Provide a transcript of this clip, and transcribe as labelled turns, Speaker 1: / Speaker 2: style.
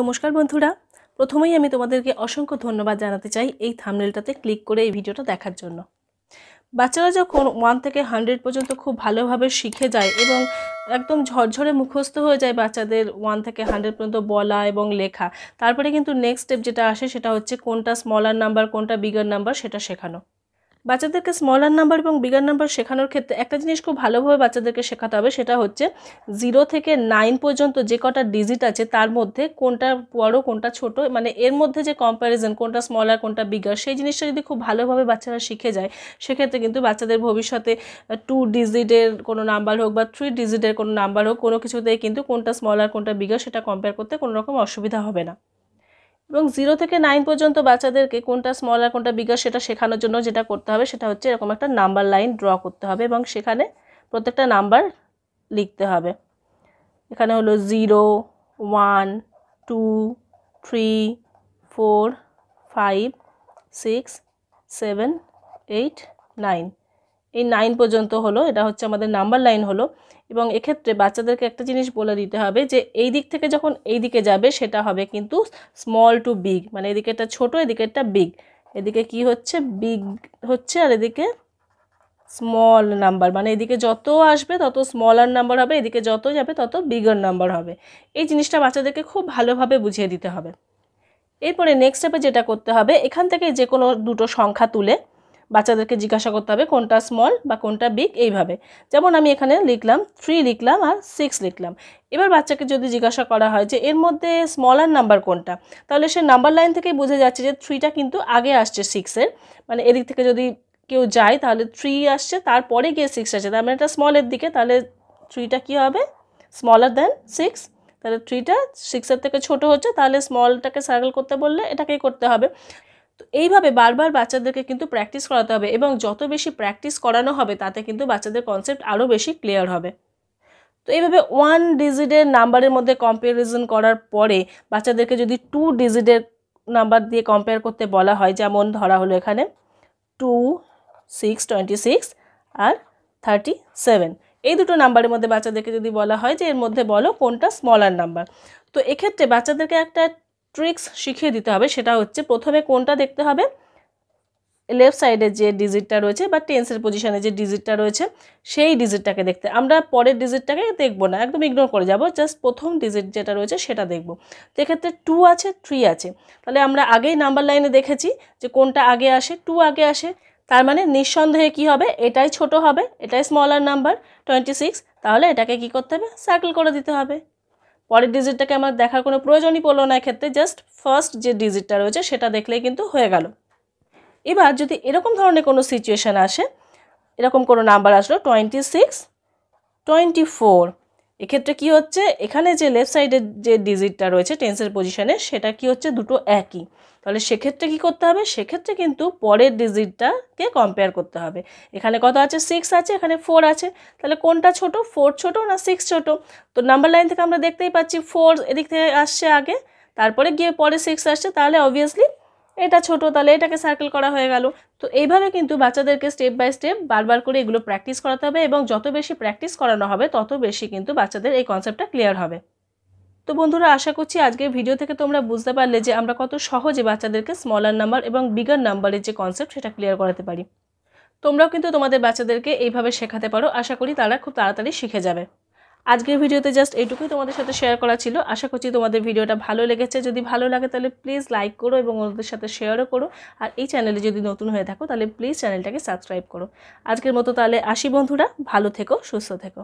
Speaker 1: নমস্কার বন্ধুরা প্রথমেই আমি তোমাদেরকে অসংখ্য ধন্যবাদ জানাতে চাই এই থামনেলটাতে ক্লিক করে এই ভিডিওটা দেখার জন্য বাচ্চারা যখন ওয়ান থেকে হান্ড্রেড পর্যন্ত খুব ভালোভাবে শিখে যায় এবং একদম ঝরঝরে মুখস্থ হয়ে যায় বাচ্চাদের ওয়ান থেকে হান্ড্রেড পর্যন্ত বলা এবং লেখা তারপরে কিন্তু নেক্সট স্টেপ যেটা আসে সেটা হচ্ছে কোনটা স্মলার নাম্বার কোনটা বিগার নাম্বার সেটা শেখানো বাচ্চাদেরকে স্মলার নাম্বার এবং বিগার নাম্বার শেখানোর ক্ষেত্রে একটা জিনিস খুব ভালোভাবে বাচ্চাদেরকে শেখাতে হবে সেটা হচ্ছে জিরো থেকে নাইন পর্যন্ত যে কটা ডিজিট আছে তার মধ্যে কোনটা বড় কোনটা ছোট মানে এর মধ্যে যে কম্প্যারিজন কোনটা স্মলার কোনটা বিগার সেই জিনিসটা যদি খুব ভালোভাবে বাচ্চারা শিখে যায় সেক্ষেত্রে কিন্তু বাচ্চাদের ভবিষ্যতে টু ডিজিটের কোনো নাম্বার হোক বা থ্রি ডিজিটের কোনো নাম্বার হোক কোনো কিছুতেই কিন্তু কোনটা স্মলার কোনটা বিগার সেটা কম্পেয়ার করতে কোনো রকম অসুবিধা হবে না এবং জিরো থেকে নাইন পর্যন্ত বাচ্চাদেরকে কোনটা স্মল আর কোনটা বিগার সেটা শেখানোর জন্য যেটা করতে হবে সেটা হচ্ছে এরকম একটা নাম্বার লাইন ড্র করতে হবে এবং সেখানে প্রত্যেকটা নাম্বার লিখতে হবে এখানে হলো zero one two three four five six seven eight nine এই নাইন পর্যন্ত হলো এটা হচ্ছে আমাদের নাম্বার লাইন হলো এবং এক্ষেত্রে বাচ্চাদেরকে একটা জিনিস বলে দিতে হবে যে এই দিক থেকে যখন এই দিকে যাবে সেটা হবে কিন্তু স্মল টু বিগ মানে এদিকেরটা এদিকে এদিকেরটা বিগ এদিকে কি হচ্ছে বিগ হচ্ছে আর এদিকে স্মল নাম্বার মানে এদিকে যত আসবে তত স্মলার নাম্বার হবে এদিকে যত যাবে তত বিগার নাম্বার হবে এই জিনিসটা বাচ্চাদেরকে খুব ভালোভাবে বুঝিয়ে দিতে হবে এরপরে নেক্সট স্টেপে যেটা করতে হবে এখান থেকে যে কোনো দুটো সংখ্যা তুলে বাচ্চাদেরকে জিজ্ঞাসা করতে হবে কোনটা স্মল বা কোনটা বিগ এইভাবে যেমন আমি এখানে লিখলাম থ্রি লিখলাম আর সিক্স লিখলাম এবার বাচ্চাকে যদি জিজ্ঞাসা করা হয় যে এর মধ্যে স্মলার নাম্বার কোনটা তাহলে সে নাম্বার লাইন থেকেই বোঝা যাচ্ছে যে থ্রিটা কিন্তু আগে আসছে সিক্সের মানে এদিক থেকে যদি কেউ যায় তাহলে থ্রি আসছে তারপরে গিয়ে সিক্স আসছে তার মানে এটা স্মলের দিকে তাহলে থ্রিটা কী হবে স্মলার দেন সিক্স তাহলে থ্রিটা সিক্সের থেকে ছোট হচ্ছে তাহলে স্মলটাকে সার্কেল করতে বললে এটাকেই করতে হবে তো এইভাবে বারবার বাচ্চাদেরকে কিন্তু প্র্যাকটিস করাতে হবে এবং যত বেশি প্র্যাকটিস করানো হবে তাতে কিন্তু বাচ্চাদের কনসেপ্ট আরও বেশি ক্লিয়ার হবে তো এইভাবে ওয়ান ডিজিটের নাম্বারের মধ্যে কম্পারিজন করার পরে বাচ্চাদেরকে যদি টু ডিজিটের নাম্বার দিয়ে কম্পেয়ার করতে বলা হয় যেমন ধরা হলো এখানে টু সিক্স টোয়েন্টি সিক্স আর থার্টি সেভেন এই দুটো নাম্বারের মধ্যে বাচ্চাদেরকে যদি বলা হয় যে এর মধ্যে বলো কোনটা স্মলার নাম্বার তো এক্ষেত্রে বাচ্চাদেরকে একটা ট্রিক্স শিখিয়ে দিতে হবে সেটা হচ্ছে প্রথমে কোনটা দেখতে হবে লেফট সাইডে যে ডিজিটটা রয়েছে বা টেন্সের পজিশানে যে ডিজিটটা রয়েছে সেই ডিজিটটাকে দেখতে আমরা পরের ডিজিটটাকে দেখবো না একদম ইগনোর করে যাব জাস্ট প্রথম ডিজিট যেটা রয়েছে সেটা দেখব তো এক্ষেত্রে টু আছে থ্রি আছে তাহলে আমরা আগেই নাম্বার লাইনে দেখেছি যে কোনটা আগে আসে টু আগে আসে তার মানে নিঃসন্দেহে কি হবে এটাই ছোট হবে এটাই স্মলার নাম্বার টোয়েন্টি সিক্স তাহলে এটাকে কি করতে হবে সার্কেল করে দিতে হবে পরের ডিজিটটাকে আমার দেখার কোনো প্রয়োজনই পড়লো না এক্ষেত্রে জাস্ট ফার্স্ট যে ডিজিটটা রয়েছে সেটা দেখলেই কিন্তু হয়ে গেল এবার যদি এরকম ধরনের কোনো সিচুয়েশান আসে এরকম কোনো নাম্বার আসলো টোয়েন্টি সিক্স টোয়েন্টি ফোর এক্ষেত্রে কি হচ্ছে এখানে যে লেফট সাইডের যে ডিজিটটা রয়েছে টেন্সের পজিশানে সেটা কি হচ্ছে দুটো একই তাহলে সেক্ষেত্রে কি করতে হবে সেক্ষেত্রে কিন্তু পরের ডিজিটটাকে কম্পেয়ার করতে হবে এখানে কত আছে সিক্স আছে এখানে ফোর আছে তাহলে কোনটা ছোট ফোর ছোট না সিক্স ছোট তো নাম্বার লাইন থেকে আমরা দেখতেই পাচ্ছি ফোর এদিক থেকে আসছে আগে তারপরে গিয়ে পরে সিক্স আসছে তাহলে অবভিয়াসলি এটা ছোট তাহলে এটাকে সার্কেল করা হয়ে গেল তো এইভাবে কিন্তু বাচ্চাদেরকে স্টেপ বাই স্টেপ বারবার করে এগুলো প্র্যাকটিস করাতে হবে এবং যত বেশি প্র্যাকটিস করানো হবে তত বেশি কিন্তু বাচ্চাদের এই কনসেপ্টটা ক্লিয়ার হবে তো বন্ধুরা আশা করছি আজকের ভিডিও থেকে তোমরা বুঝতে পারলে যে আমরা কত সহজে বাচ্চাদেরকে স্মলার নাম্বার এবং বিগার নাম্বারের যে কনসেপ্ট সেটা ক্লিয়ার করাতে পারি তোমরাও কিন্তু তোমাদের বাচ্চাদেরকে এইভাবে শেখাতে পারো আশা করি তারা খুব তাড়াতাড়ি শিখে যাবে আজকের ভিডিওতে জাস্ট এইটুকুই তোমাদের সাথে শেয়ার করা ছিল আশা করছি তোমাদের ভিডিওটা ভালো লেগেছে যদি ভালো লাগে তাহলে প্লিজ লাইক করো এবং ওদের সাথে শেয়ারও করো আর এই চ্যানেলে যদি নতুন হয়ে থাকো তাহলে প্লিজ চ্যানেলটাকে সাবস্ক্রাইব করো আজকের মতো তাহলে আসি বন্ধুরা ভালো থেকো সুস্থ থেকো